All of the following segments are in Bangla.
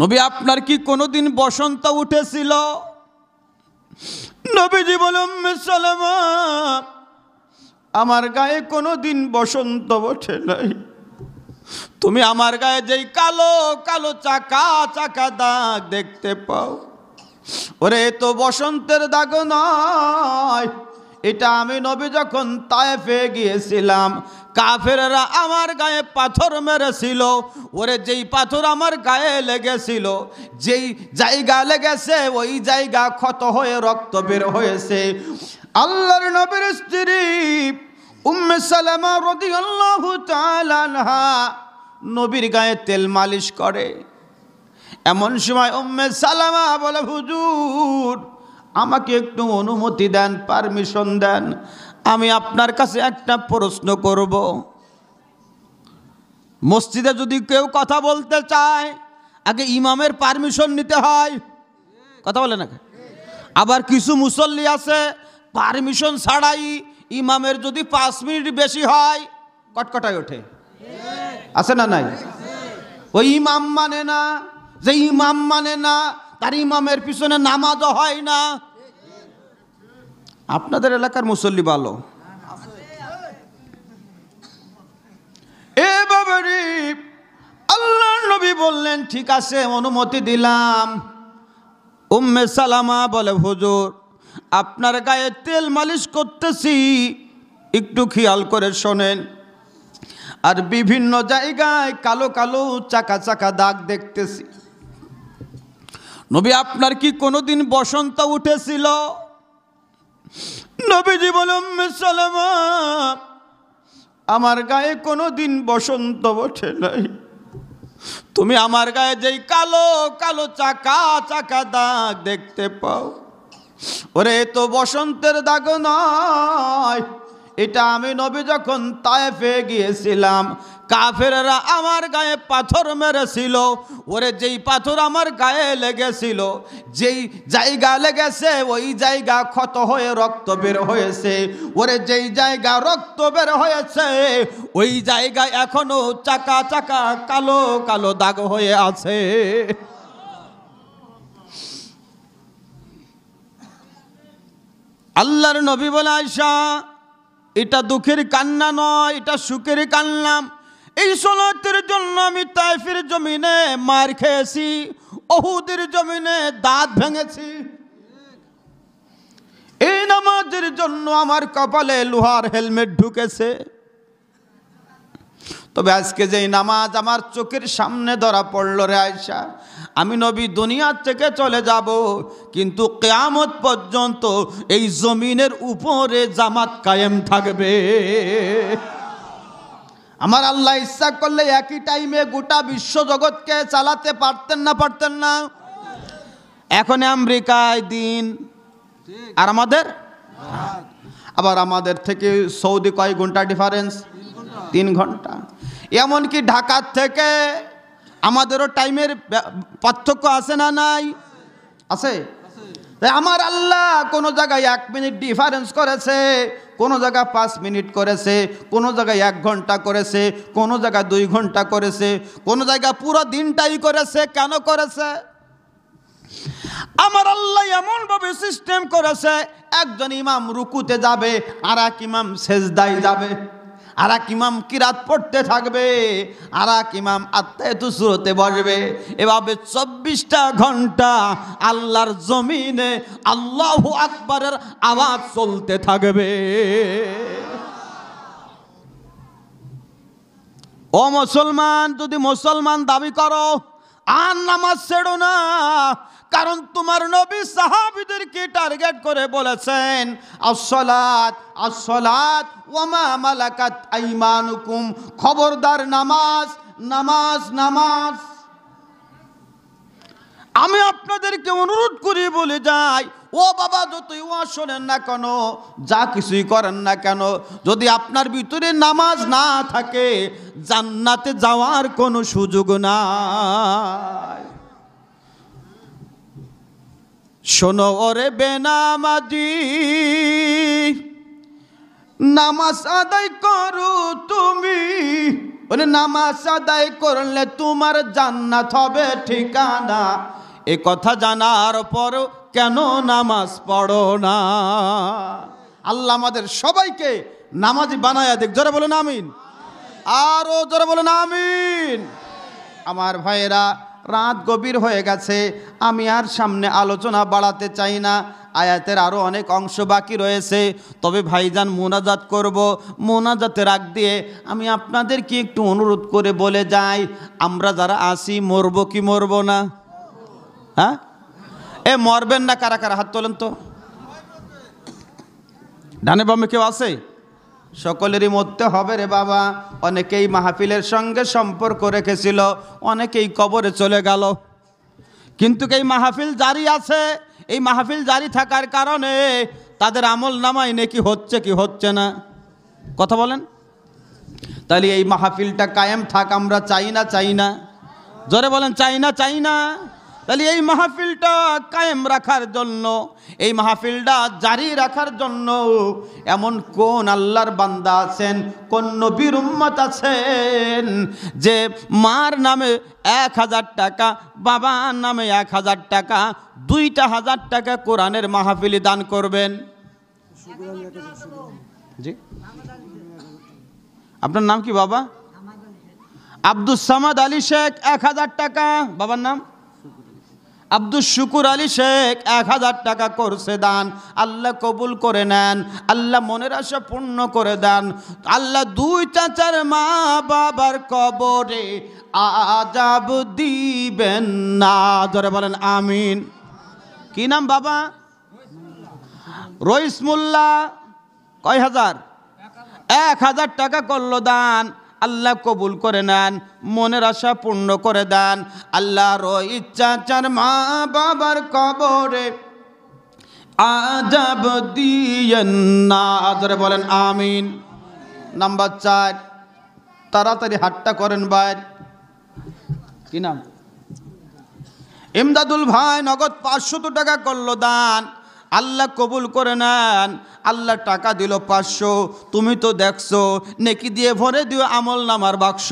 নবী আপনার কি কোনোদিন বসন্ত উঠেছিল নবীজি বলুম আমার গায়ে দিন বসন্ত ওঠে নাই তুমি আমার গায়ে যেই কালো কালো চাকা চাকা দাগ দেখতে পাও ওরে তো বসন্তের দাগ নয় এটা আমি নবী যখন তায়েফে গিয়েছিলাম কাফেরা আমার গায়ে পাথর মেরেছিল ওরে যেই পাথর আমার গায়ে লেগেছিল যেই জায়গা লেগেছে ওই জায়গা ক্ষত হয়ে রক্ত বের হয়েছে আল্লাহর নবীর স্ত্রী উম্মে সালামা রদিয়াল্লাহু তাআলা নবীর গায়ে তেল মালিশ করে এমন সময় উম্মে সালামা বলে হুজুর আমাকে একটু অনুমতি দেন পারমিশন দেন আমি আপনার কাছে একটা প্রশ্ন করব মসজিদে যদি কেউ কথা বলতে চায় আগে ইমামের পারমিশন নিতে হয় কথা বলে না আবার কিছু মুসল্লি আছে পারমিশন ছাড়াই ইমামের যদি পাঁচ মিনিট বেশি হয় কটকটায় ওঠে আছে না নাই ওই ইমাম মানে না যে ইমাম মানে না তার ইমামের পিছনে নামাজও হয় না আপনাদের এলাকার মুসল্লি ভালো এ আল্লাহ নবী বললেন ঠিক আছে অনুমতি দিলাম উম্মে সালামা বলে হুজুর আপনার গায়ে তেল মালিশ করতেছি একটু খেয়াল করে শোনেন আর বিভিন্ন জায়গায় কালো কালো চাকা চাকা দাগ দেখতেছি নবী আপনার কি কোনোদিন বসন্ত উঠেছিল নবীজি বলুম সালামা আমার গায়ে কোনো দিন বসন্ত বসে নাই তুমি আমার গায়ে যেই কালো কালো চাকা চাকা দাগ দেখতে পাও ওরে তো বসন্তের দাগ নয় এটা আমি নবী যখন তায়েফে গিয়েছিলাম কাফেরা আমার গায়ে পাথর মেরেছিল ওরে যেই পাথর আমার গায়ে লেগেছিল যেই জায়গা লেগেছে ওই জায়গা ক্ষত হয়ে রক্ত বের হয়েছে ওরে যেই জায়গা রক্ত বের হয়েছে ওই জায়গায় এখনো চাকা চাকা কালো কালো দাগ হয়ে আছে আল্লাহর নবী বলে আয়সা এটা দুঃখের কান্না নয় এটা সুখের কান্না এই সলাতের জন্য আমি তাইফের জমিনে মার খেয়েছি অহুদের জমিনে দাঁত ভেঙেছি এই নামাজের জন্য আমার কপালে লোহার হেলমেট ঢুকেছে তবে আজকে যেই নামাজ আমার চোখের সামনে ধরা পড়ল রে আয়সা আমি নবী দুনিয়ার থেকে চলে যাব কিন্তু কেয়ামত পর্যন্ত এই জমিনের উপরে জামাত কায়েম থাকবে আমার আল্লাহ ইচ্ছা করলে একই টাইমে গোটা বিশ্বজগৎকে চালাতে পারতেন না পারতেন না এখন আমেরিকায় দিন আর আমাদের আবার আমাদের থেকে সৌদি কয় ঘন্টা ডিফারেন্স তিন ঘন্টা এমনকি ঢাকার থেকে আমাদেরও টাইমের পার্থক্য আছে না নাই আছে তাই আমার আল্লাহ কোনো জায়গায় এক মিনিট ডিফারেন্স করেছে কোনো জায়গায় পাঁচ মিনিট করেছে কোনো জায়গায় এক ঘন্টা করেছে কোনো জায়গায় দুই ঘন্টা করেছে কোনো জায়গায় পুরো দিনটাই করেছে কেন করেছে আমার আল্লাহ এমনভাবে সিস্টেম করেছে একজন ইমাম রুকুতে যাবে আর এক ইমাম সেজদাই যাবে আর এক ইমাম কিরাত পড়তে থাকবে আর এক ইমাম আত্মায়তু সুরতে বসবে এভাবে চব্বিশটা ঘন্টা আল্লাহর জমিনে আল্লাহ আকবরের আওয়াজ চলতে থাকবে ও মুসলমান যদি মুসলমান দাবি করো আর নামাজ ছেড়ো না কারণ তোমার নবী সাহাবিদেরকে টার্গেট করে বলেছেন আসলাত আসলাত ওমা মালাকাত আইমানুকুম খবরদার নামাজ নামাজ নামাজ আমি আপনাদেরকে অনুরোধ করি বলে যাই ও বাবা যতই ও শোনেন না কেন যা কিছুই করেন না কেন যদি আপনার ভিতরে নামাজ না থাকে জান্নাতে যাওয়ার কোনো সুযোগ নাই শোনো ওরে বেনামাজি নামাজ আদায় করো তুমি ওরে নামাজ আদায় করলে তোমার জান্নাত হবে ঠিকানা এ কথা জানার পর কেন নামাজ পড়ো না আল্লাহ আমাদের সবাইকে নামাজ বানায় দেখ জোরে বলুন আমিন আরও জোরে বলুন আমিন আমার ভাইয়েরা রাত গভীর হয়ে গেছে আমি আর সামনে আলোচনা বাড়াতে চাই না আয়াতের আরও অনেক অংশ বাকি রয়েছে তবে ভাইজান মোনাজাত করব মোনাজাতে রাগ দিয়ে আমি আপনাদেরকে একটু অনুরোধ করে বলে যাই আমরা যারা আসি মরবো কি মরবো না হ্যাঁ এ মরবেন না কারা কারা হাত তোলেন তো ডানে বামে কেউ আছে সকলেরই মধ্যে হবে রে বাবা অনেকেই মাহফিলের সঙ্গে সম্পর্ক রেখেছিল অনেকেই কবরে চলে গেল কিন্তু এই মাহফিল জারি আছে এই মাহফিল জারি থাকার কারণে তাদের আমল নামাই নাকি হচ্ছে কি হচ্ছে না কথা বলেন তাহলে এই মাহফিলটা কায়েম থাক আমরা চাই না চাই না জোরে বলেন চাই না চাই না তাহলে এই মাহফিলটা কায়েম রাখার জন্য এই মাহফিলটা জারি রাখার জন্য এমন কোন আল্লাহর বান্দা আছেন কোন নবীর উম্মত আছেন যে মার নামে এক হাজার টাকা বাবার নামে এক হাজার টাকা দুইটা হাজার টাকা কোরআনের মাহফিলে দান করবেন জি আপনার নাম কি বাবা আব্দুল সামাদ আলী শেখ এক হাজার টাকা বাবার নাম আব্দুল শুকুর আলী শেখ এক হাজার টাকা করছে দান আল্লাহ কবুল করে নেন আল্লাহ মনের আশা পূর্ণ করে দেন আল্লাহ দুই চাচার মা বাবার কবরে আজাব দিবেন না ধরে বলেন আমিন কি নাম বাবা রইসমুল্লাহ কয় হাজার এক হাজার টাকা করলো দান আল্লাহ কবুল করে নেন মনের আশা পূর্ণ করে দেন আল্লাহর ইচ্ছা চার মা বাবার কবরে আজাব দিয়েন্না বলেন আমিন নাম্বার চার তাড়াতাড়ি হাটটা করেন বাইর কি নাম ইমদাদুল ভাই নগদ পাঁচশত টাকা করলো দান আল্লাহ কবুল করে নেন আল্লাহ টাকা দিল পাঁচশো তুমি তো দেখছো নেকি দিয়ে ভরে দিও আমল নামার বাক্স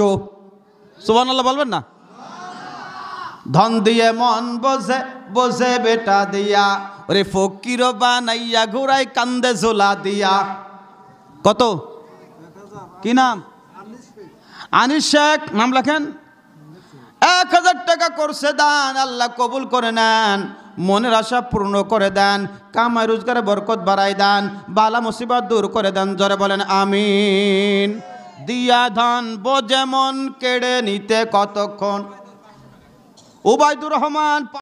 সুবান আল্লাহ বলবেন না ধন দিয়ে মন বসে বসে বেটা দিয়া ওরে ফকির বানাইয়া ঘুরাই কান্দে ঝোলা দিয়া কত কি নাম আনিস শেখ নাম লেখেন এক হাজার টাকা করছে দান আল্লাহ কবুল করে নেন মনের আশা পূর্ণ করে দেন কামায় রোজগারে বরকত বাড়াই দেন বালা মুসিবত দূর করে দেন জরে বলেন আমিন দিয়া ধান বোঝেমন কেড়ে নিতে কতক্ষণ উবায়দুর রহমান